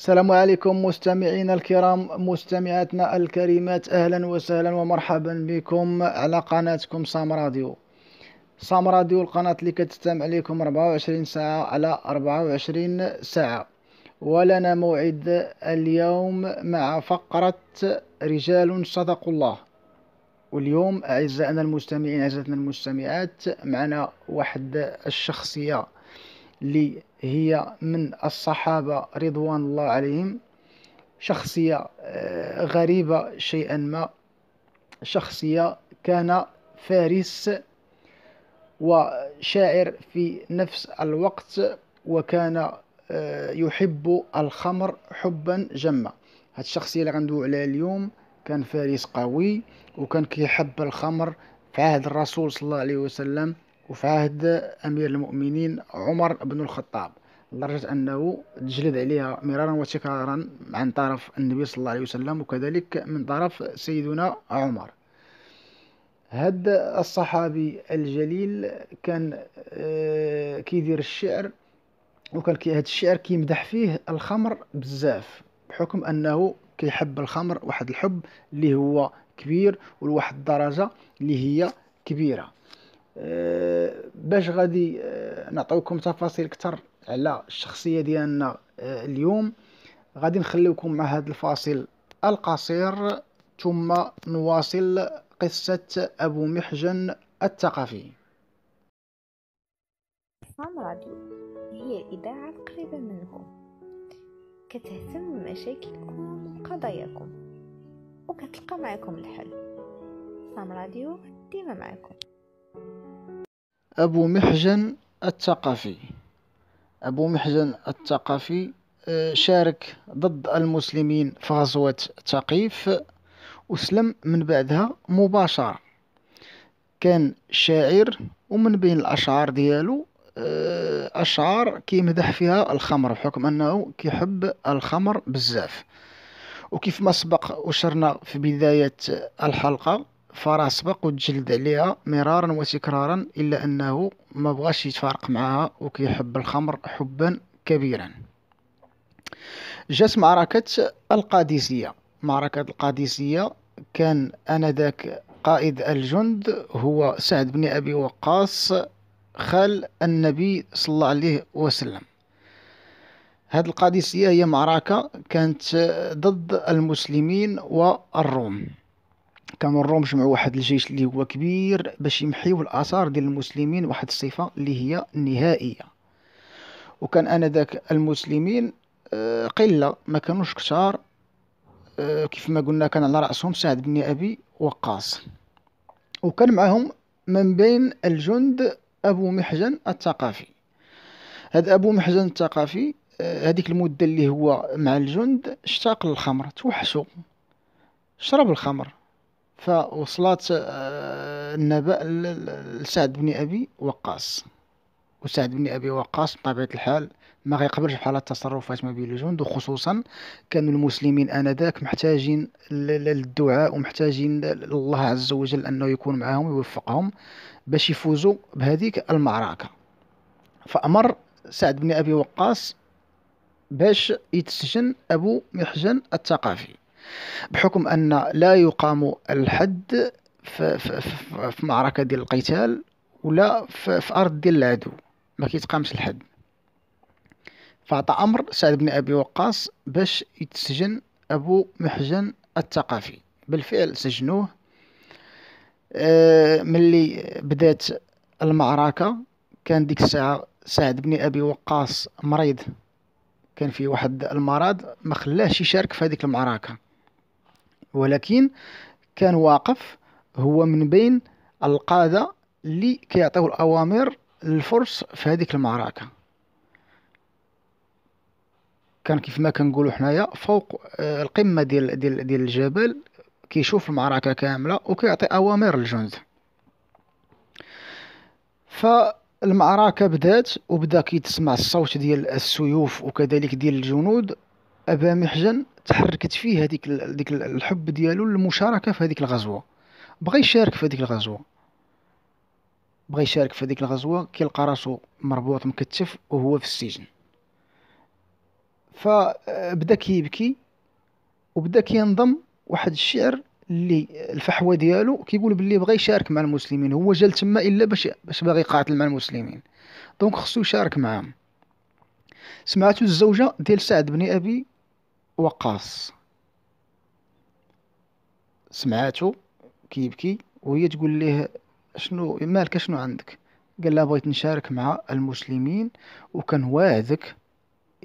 السلام عليكم مستمعينا الكرام مستمعاتنا الكريمات اهلا وسهلا ومرحبا بكم على قناتكم سام راديو سام راديو القناة اللي كتستمع لكم 24 ساعة على 24 ساعة ولنا موعد اليوم مع فقرة رجال صدقوا الله واليوم أعزائنا المستمعين أعزائنا المستمعات معنا واحد الشخصية اللي هي من الصحابة رضوان الله عليهم شخصية آه، غريبة شيئا ما شخصية كان فارس وشاعر في نفس الوقت وكان آه، يحب الخمر حبا جما هاد الشخصية اللي غندوي عليها اليوم كان فارس قوي وكان كيحب الخمر في عهد الرسول صلى الله عليه وسلم وفي عهد امير المؤمنين عمر بن الخطاب لدرجة أنه تجلد عليها مرارا وتكرارا عن طرف النبي صلى الله عليه وسلم وكذلك من طرف سيدنا عمر هاد الصحابي الجليل كان آه، كيدير الشعر وكان هاد الشعر كيمدح فيه الخمر بزاف بحكم أنه كيحب الخمر واحد الحب اللي هو كبير ولواحد الدرجة اللي هي كبيرة آه، باش غادي آه، نعطيوكم تفاصيل اكثر على الشخصيه ديالنا آه، اليوم غادي نخليوكم مع هذا الفاصل القصير ثم نواصل قصه ابو محجن الثقفي فان راديو هي إذاعة قريبة منكم كتهتم بمشاكلكم وقضاياكم وكتلقى معكم الحل فان راديو ديما معكم أبو محجن الثقفي أبو محجن الثقفي آه، شارك ضد المسلمين في غزوة ثقيف وسلم من بعدها مباشرة كان شاعر ومن بين الأشعار ديالو آه، أشعار كيمدح فيها الخمر بحكم أنه كيحب الخمر بزاف وكيف ما سبق وشرنا في بداية الحلقة فراه سبق وتجلد عليها مرارا وتكرارا الا انه ما بغاش يتفارق معها وكيحب الخمر حبا كبيرا جات معركة القادسية معركة القادسية كان انذاك قائد الجند هو سعد بن ابي وقاص خال النبي صلى الله عليه وسلم هاد القادسية هي معركة كانت ضد المسلمين والروم الروم جمعوا واحد الجيش اللي هو كبير باش يمحيو الاثار ديال المسلمين واحد الصفه اللي هي نهائيه وكان انذاك المسلمين آه، قله ما كانوش كثار آه، كيف ما قلنا كان على راسهم سعد بن ابي وقاص وكان معهم من بين الجند ابو محجن الثقافي هذا ابو محجن الثقافي هذيك آه، المده اللي هو مع الجند اشتاق للخمر توحشو شرب الخمر فوصلات آه، النبأ لسعد بن أبي وقاص وسعد بن أبي وقاص بطبيعة الحال ما غيقبلش بحال التصرفات ما بين الجند وخصوصا كانوا المسلمين آنذاك محتاجين للدعاء ومحتاجين الله عز وجل أنه يكون معهم ويوفقهم باش يفوزوا بهذيك المعركة فأمر سعد بن أبي وقاص باش يتسجن أبو محجن الثقافي بحكم أن لا يقام الحد في, في, في, في معركة ديال القتال ولا في, في أرض ديال العدو ما كيتقامش الحد فعطى أمر سعد بن أبي وقاص باش يتسجن أبو محجن الثقفي بالفعل سجنوه آه، ملي بدات المعركة كان ديك الساعة سعد بن أبي وقاص مريض كان فيه واحد المرض ما خلاهش يشارك في هذيك المعركة ولكن كان واقف هو من بين القادة اللي كيعطيو الأوامر للفرس في هذيك المعركة كان كيف ما كنقولوا حنايا فوق آه، القمة ديال ديال ديال الجبل كيشوف المعركة كاملة وكيعطي أوامر للجند فالمعركة بدات وبدا كيتسمع الصوت ديال السيوف وكذلك ديال الجنود أبا محجن تحركت فيه هذيك ديك الحب ديالو للمشاركه في هذيك الغزوه بغى يشارك في هذيك الغزوه بغى يشارك في هذيك الغزوه كيلقى راسو مربوط مكتف وهو في السجن فبدا كيبكي وبدا كينضم واحد الشعر اللي الفحوى ديالو كيقول باللي بغى يشارك مع المسلمين هو جال تما الا باش باش باغي يقاتل مع المسلمين دونك خصو يشارك معاهم سمعتو الزوجه ديال سعد بن ابي وقاص سمعاتو كيبكي وهي تقول ليه شنو مالك شنو عندك قال لها بغيت نشارك مع المسلمين وكان واعدك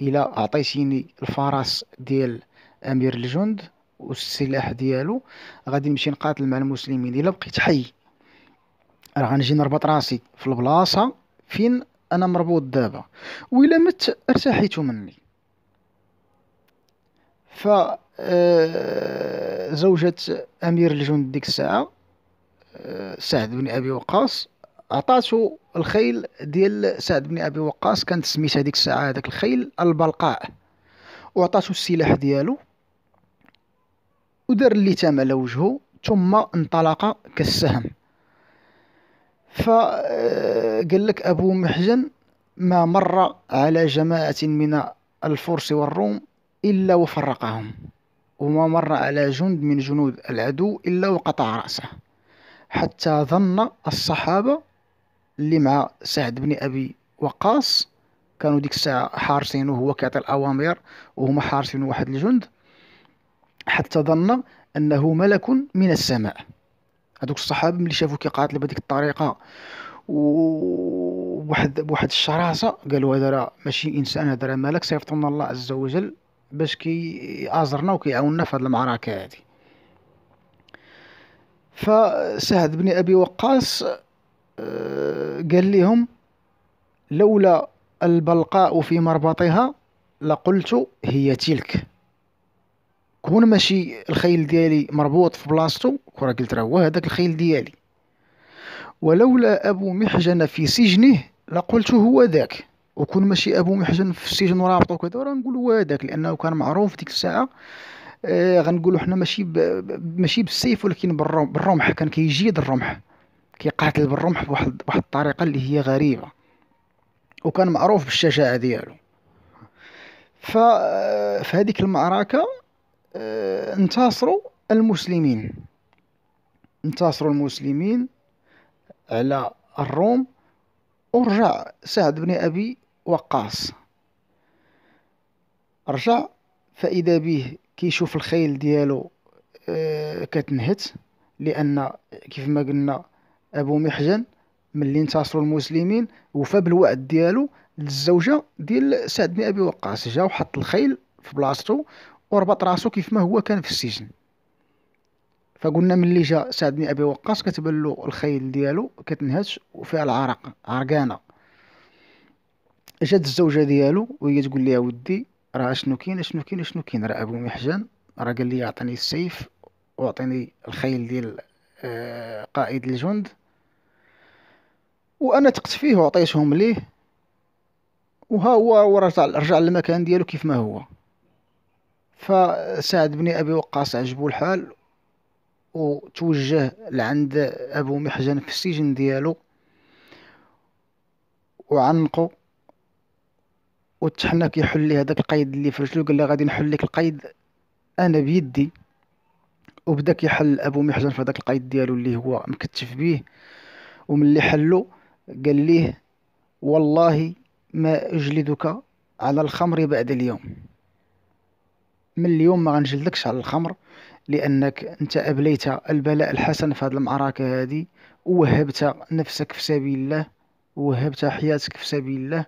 الى اعطيتيني الفرس ديال امير الجند والسلاح ديالو غادي نمشي نقاتل مع المسلمين الا بقيت حي راه غنجي نربط راسي في البلاصه فين انا مربوط دابا الى مت ارتحيتو مني ف آه، زوجة أمير الجند ديك الساعة آه، سعد بن أبي وقاص عطاتو الخيل ديال سعد بن أبي وقاص كانت سميتها ديك الساعة هذاك الخيل البلقاء وعطاتو السلاح ديالو ودار اللي تام على وجهه ثم انطلق كالسهم فقال آه، لك أبو محجن ما مر على جماعة من الفرس والروم إلا وفرقهم وما مر على جند من جنود العدو إلا وقطع رأسه حتى ظن الصحابة اللي مع سعد بن أبي وقاص كانوا ديك الساعة حارسين وهو كيعطي الأوامر وهما حارسين واحد الجند حتى ظن أنه ملك من السماء هذوك الصحابة ملي شافوه كيقاتل بهذيك الطريقة وواحد بواحد الشراسة قالوا هذا راه ماشي إنسان هذا راه ملك سيفطن الله عز وجل باش كيأجرنا وكيعاوننا في هذه المعركه هذه فسعد بن ابي وقاص آه، قال لهم لولا البلقاء في مربطها لقلت هي تلك كون ماشي الخيل ديالي مربوط في بلاصتو كرة قلت راه هو هذاك الخيل ديالي ولولا ابو محجن في سجنه لقلت هو ذاك وكون ماشي ابو محجن في السجن ورابطه وكذا راه نقولوا هذاك لانه كان معروف ديك الساعه آه غنقولوا حنا ماشي ماشي بالسيف ولكن بالرمح, بالرمح كان كيجيد الرمح كيقاتل بالرمح بواحد بواحد الطريقه اللي هي غريبه وكان معروف بالشجاعه ديالو ف في هذيك المعركه آه انتصروا المسلمين انتصروا المسلمين على الروم ورجع سعد بن ابي وقاص رجع فإذا به كيشوف الخيل ديالو آه، كتنهت لأن كيف ما قلنا أبو محجن ملي انتصروا المسلمين وفى بالوعد ديالو للزوجة ديال سعد بن أبي وقاص جا وحط الخيل في بلاصتو وربط راسو كيف ما هو كان في السجن فقلنا ملي جا سعد بن ابي وقاص كتبان له الخيل ديالو كتنهش وفيها العرق عرقانه جات الزوجة ديالو وهي تقول لي اودي راه شنو كاين شنو كاين شنو كاين راه ابو محجن راه قال لي يعطيني السيف واعطيني الخيل ديال آه، قائد الجند وانا تقت فيه وعطيتهم ليه وها هو ورجع رجع للمكان ديالو كيف ما هو فسعد بن ابي وقاص عجبو الحال وتوجه لعند ابو محجن في السجن ديالو وعنقو وتحنا كيحل ليه هداك القيد اللي في رجلو قال لي غادي نحل لك القيد انا بيدي وبدا كيحل ابو محجن في هداك القيد ديالو اللي هو مكتف بيه وملي حلو قال ليه والله ما اجلدك على الخمر بعد اليوم من اليوم ما غنجلدكش على الخمر لانك انت ابليت البلاء الحسن في هذه المعركه هذه وهبت نفسك في سبيل الله وهبت حياتك في سبيل الله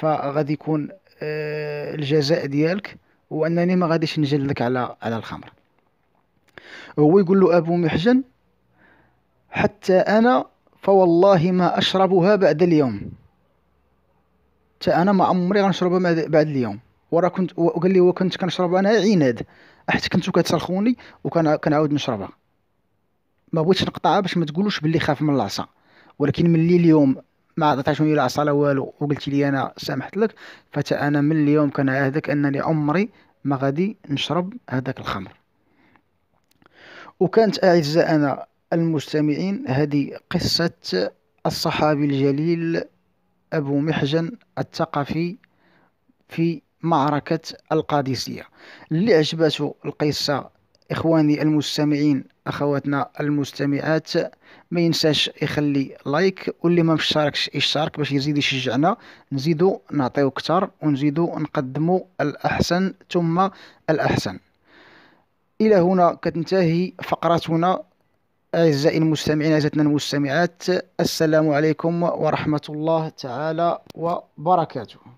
فغادي يكون آه، الجزاء ديالك وانني ما غاديش نجلدك على على الخمر هو يقول له ابو محجن حتى انا فوالله ما اشربها بعد اليوم حتى انا ما عمري غنشربها بعد اليوم ورا كنت وقال لي هو كنت كنشرب انا عناد حيت كنتو كتسلخوني وكنعاود كنعاود نشربها ما بغيتش نقطعها باش ما تقولوش باللي خاف من العصا ولكن ملي اليوم ما عطيتهاش عصا لا والو وقلت لي انا سامحت لك فتا انا من اليوم كنعاهدك انني عمري ما غادي نشرب هذاك الخمر وكانت اعزائنا المستمعين هذه قصه الصحابي الجليل ابو محجن الثقفي في معركه القادسيه اللي عجبته القصه اخواني المستمعين اخواتنا المستمعات ما ينساش يخلي لايك واللي ما مشتركش يشترك باش يزيد يشجعنا نزيدو نعطيو كتر ونزيدو نقدمو الاحسن ثم الاحسن الى هنا كتنتهي فقرتنا اعزائي المستمعين اعزائنا المستمعات السلام عليكم ورحمه الله تعالى وبركاته